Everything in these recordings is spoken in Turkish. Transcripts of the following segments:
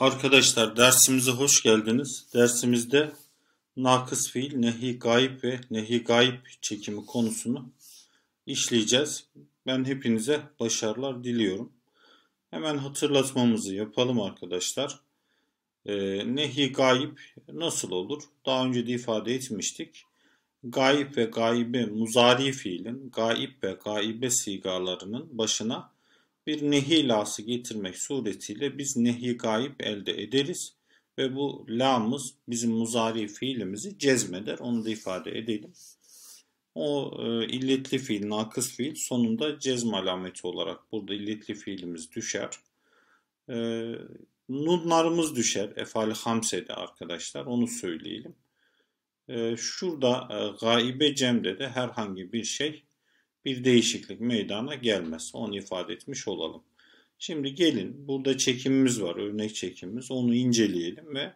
Arkadaşlar dersimize hoş geldiniz. Dersimizde nakıs fiil, nehi gayip ve nehi gayip çekimi konusunu işleyeceğiz. Ben hepinize başarılar diliyorum. Hemen hatırlatmamızı yapalım arkadaşlar. E, nehi gayip nasıl olur? Daha önce de ifade etmiştik. Gayip ve gaybe muzari fiilin, gayip ve gaybe sigalarının başına bir nehi lası getirmek suretiyle biz nehi gayip elde ederiz ve bu lamız bizim muzari fiilimizi cezmeder. Onu da ifade edelim. O e, illetli fiil, nakıs fiil sonunda cezm alameti olarak burada illetli fiilimiz düşer. E, nunlarımız düşer. Efali hamsede arkadaşlar onu söyleyelim. E, şurada e, gaibe cemde de herhangi bir şey bir değişiklik meydana gelmez. Onu ifade etmiş olalım. Şimdi gelin burada çekimimiz var, örnek çekimimiz. Onu inceleyelim ve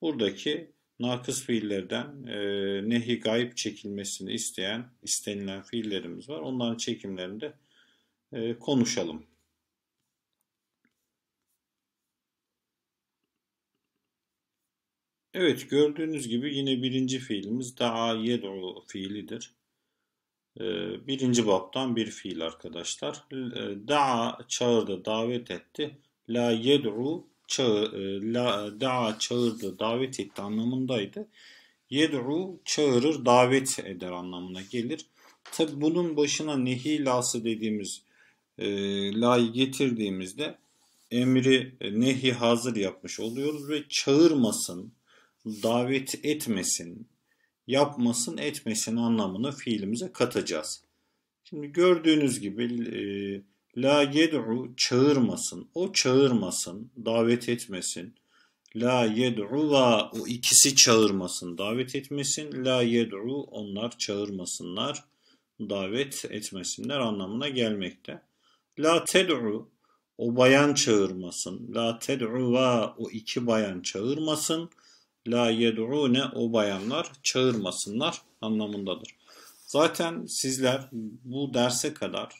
buradaki nakıs fiillerden e, nehi gayip çekilmesini isteyen, istenilen fiillerimiz var. Onların çekimlerini de e, konuşalım. Evet gördüğünüz gibi yine birinci fiilimiz daha yed'u fiilidir. Ee, birinci baptan bir fiil arkadaşlar. E, da'a çağırdı, davet etti. La yed'u çağı, e, la, e, da'a çağırdı, davet etti anlamındaydı. Yed'u çağırır, davet eder anlamına gelir. Tabi bunun başına nehi lası dediğimiz e, la'yı getirdiğimizde emri nehi hazır yapmış oluyoruz ve çağırmasın, davet etmesin, yapmasın etmesin anlamını fiilimize katacağız. Şimdi gördüğünüz gibi e, la yed'u çağırmasın, o çağırmasın, davet etmesin. La yed'u va o ikisi çağırmasın, davet etmesin. La yed'u onlar çağırmasınlar, davet etmesinler anlamına gelmekte. La ted'u o bayan çağırmasın. La ted'u va o iki bayan çağırmasın la yed'une o bayanlar çağırmasınlar anlamındadır. Zaten sizler bu derse kadar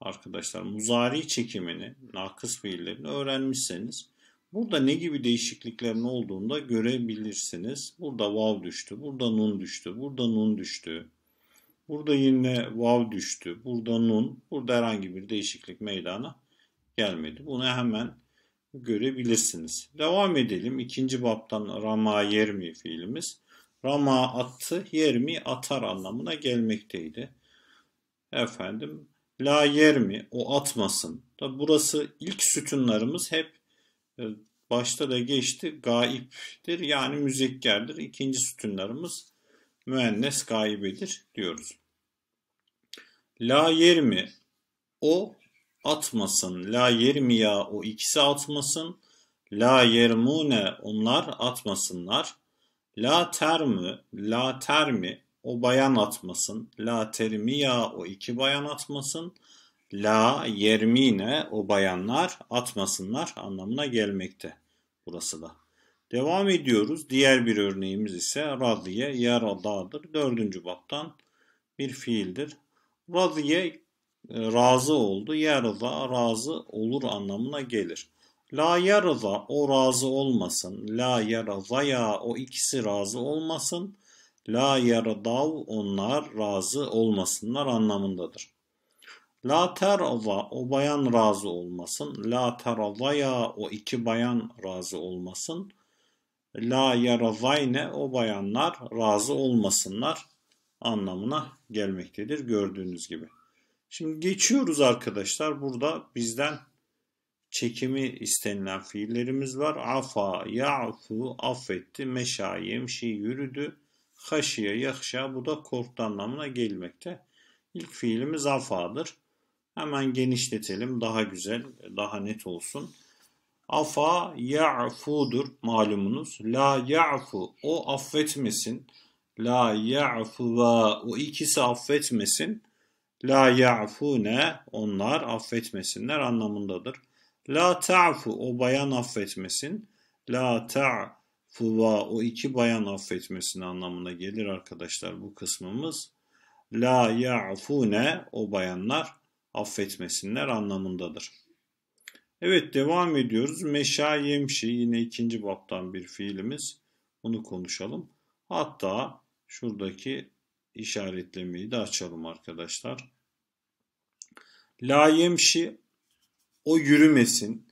arkadaşlar muzari çekimini, nakıs fiillerini öğrenmişseniz burada ne gibi değişikliklerin olduğunu da görebilirsiniz. Burada vav düştü, burada nun düştü, burada nun düştü. Burada yine vav düştü, burada nun, burada herhangi bir değişiklik meydana gelmedi. Bunu hemen görebilirsiniz. Devam edelim. İkinci baptan rama yer mi fiilimiz. Rama attı, yer atar anlamına gelmekteydi. Efendim la yer o atmasın. Da burası ilk sütunlarımız hep e, başta da geçti gaiptir yani müzekkerdir. İkinci sütunlarımız müennes gaibedir diyoruz. La yer o atmasın. La yermiya o ikisi atmasın. La yermune onlar atmasınlar. La termi la termi o bayan atmasın. La termiya o iki bayan atmasın. La yermine o bayanlar atmasınlar anlamına gelmekte burası da. Devam ediyoruz. Diğer bir örneğimiz ise radiye yaradadır. Dördüncü baptan bir fiildir. Radiye e, razı oldu. Yarıza razı olur anlamına gelir. La yarıza o razı olmasın. La yarıza ya o ikisi razı olmasın. La yarıdav onlar razı olmasınlar anlamındadır. La teraza o bayan razı olmasın. La teraza ya o iki bayan razı olmasın. La yarazayne o bayanlar razı olmasınlar anlamına gelmektedir gördüğünüz gibi. Şimdi geçiyoruz arkadaşlar. Burada bizden çekimi istenilen fiillerimiz var. Afa, ya'fu, affetti, meşa, yemşi, yürüdü, haşiye, yakşa Bu da korktu anlamına gelmekte. İlk fiilimiz afadır. Hemen genişletelim daha güzel, daha net olsun. Afa ya'fudur malumunuz. La ya'fu o affetmesin. La ya'fu o ikisi affetmesin. La ya'fune onlar affetmesinler anlamındadır. La ta'fu o bayan affetmesin. La ta'fuva o iki bayan affetmesin anlamına gelir arkadaşlar bu kısmımız. La ya'fune o bayanlar affetmesinler anlamındadır. Evet devam ediyoruz. Meşa yemşi yine ikinci baptan bir fiilimiz. Bunu konuşalım. Hatta şuradaki işaretlemeyi de açalım arkadaşlar. La yemşi o yürümesin.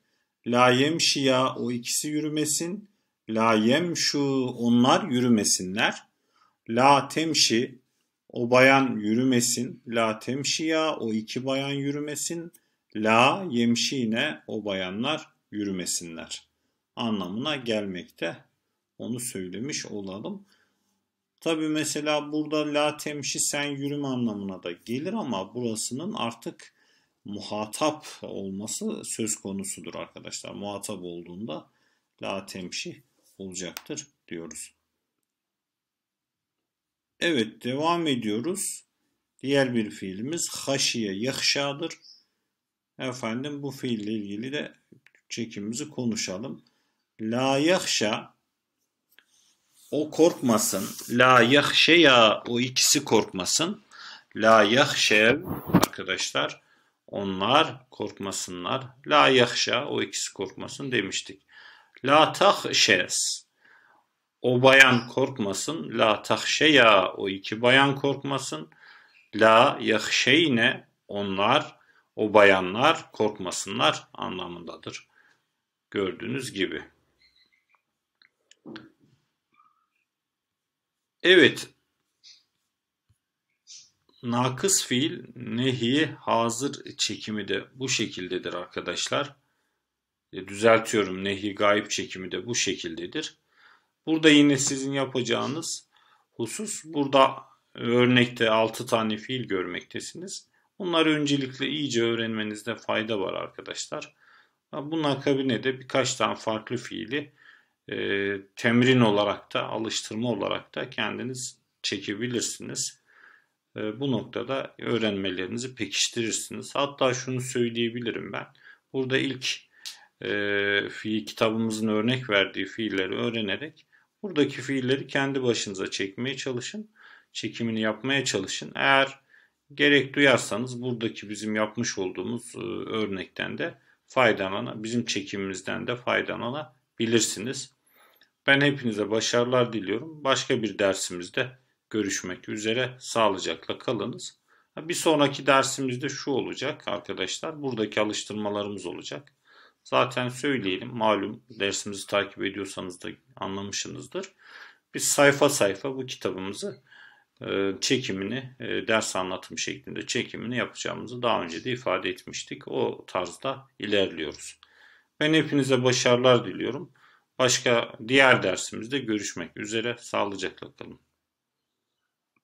La yemşiya o ikisi yürümesin. La yemşu onlar yürümesinler. La temşi o bayan yürümesin. La temşiya o iki bayan yürümesin. La yemşine o bayanlar yürümesinler anlamına gelmekte. Onu söylemiş olalım. Tabi mesela burada la temşi sen yürüme anlamına da gelir ama burasının artık muhatap olması söz konusudur arkadaşlar. Muhatap olduğunda la temşi olacaktır diyoruz. Evet devam ediyoruz. Diğer bir fiilimiz haşiye yahşadır. Efendim bu fiille ilgili de çekimimizi konuşalım. La yahşa o korkmasın. La yahşe ya o ikisi korkmasın. La yahşev arkadaşlar onlar korkmasınlar. La yakşa o ikisi korkmasın demiştik. La tahşes o bayan korkmasın. La tahşeya o iki bayan korkmasın. La yahşeyne onlar o bayanlar korkmasınlar anlamındadır. Gördüğünüz gibi. Evet, nakıs fiil nehiye hazır çekimi de bu şekildedir arkadaşlar. E, düzeltiyorum nehi gayip çekimi de bu şekildedir. Burada yine sizin yapacağınız husus burada örnekte 6 tane fiil görmektesiniz. Bunları öncelikle iyice öğrenmenizde fayda var arkadaşlar. Bunun akabinde de birkaç tane farklı fiili e, temrin olarak da alıştırma olarak da kendiniz çekebilirsiniz. Ee, bu noktada öğrenmelerinizi pekiştirirsiniz. Hatta şunu söyleyebilirim ben. Burada ilk e, fiil kitabımızın örnek verdiği fiilleri öğrenerek buradaki fiilleri kendi başınıza çekmeye çalışın. Çekimini yapmaya çalışın. Eğer gerek duyarsanız buradaki bizim yapmış olduğumuz e, örnekten de faydalanabilirsiniz. Bizim çekimimizden de faydalanabilirsiniz. Ben hepinize başarılar diliyorum. Başka bir dersimizde görüşmek üzere. Sağlıcakla kalınız. Bir sonraki dersimizde şu olacak arkadaşlar. Buradaki alıştırmalarımız olacak. Zaten söyleyelim. Malum dersimizi takip ediyorsanız da anlamışsınızdır. Biz sayfa sayfa bu kitabımızı e, çekimini e, ders anlatım şeklinde çekimini yapacağımızı daha önce de ifade etmiştik. O tarzda ilerliyoruz. Ben hepinize başarılar diliyorum. Başka diğer dersimizde görüşmek üzere. Sağlıcakla kalın.